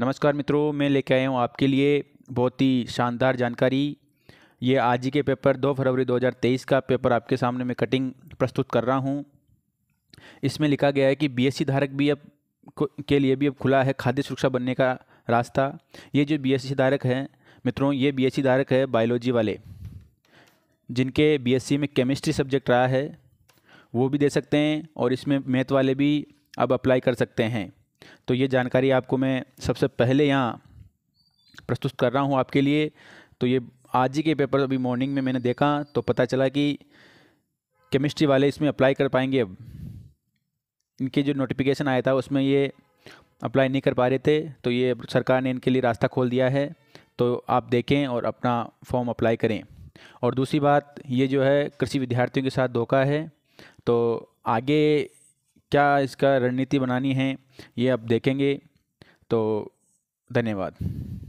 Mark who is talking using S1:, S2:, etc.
S1: नमस्कार मित्रों मैं लेके आया हूँ आपके लिए बहुत ही शानदार जानकारी ये आज ही के पेपर दो फरवरी 2023 का पेपर आपके सामने मैं कटिंग प्रस्तुत कर रहा हूँ इसमें लिखा गया है कि बीएससी धारक भी अब के लिए भी अब खुला है खाद्य सुरक्षा बनने का रास्ता ये जो बीएससी धारक हैं मित्रों ये बीएससी धारक है बायोलॉजी वाले जिनके बीएससी में केमिस्ट्री सब्जेक्ट रहा है वो भी दे सकते हैं और इसमें मैथ वाले भी अब अप्लाई कर सकते हैं तो ये जानकारी आपको मैं सबसे पहले यहाँ प्रस्तुत कर रहा हूँ आपके लिए तो ये आज ही के पेपर अभी मॉर्निंग में मैंने देखा तो पता चला कि केमिस्ट्री वाले इसमें अप्लाई कर पाएंगे अब इनके जो नोटिफिकेशन आया था उसमें ये अप्लाई नहीं कर पा रहे थे तो ये सरकार ने इनके लिए रास्ता खोल दिया है तो आप देखें और अपना फॉर्म अप्लाई करें और दूसरी बात ये जो है कृषि विद्यार्थियों के साथ धोखा है तो आगे क्या इसका रणनीति बनानी है ये आप देखेंगे तो धन्यवाद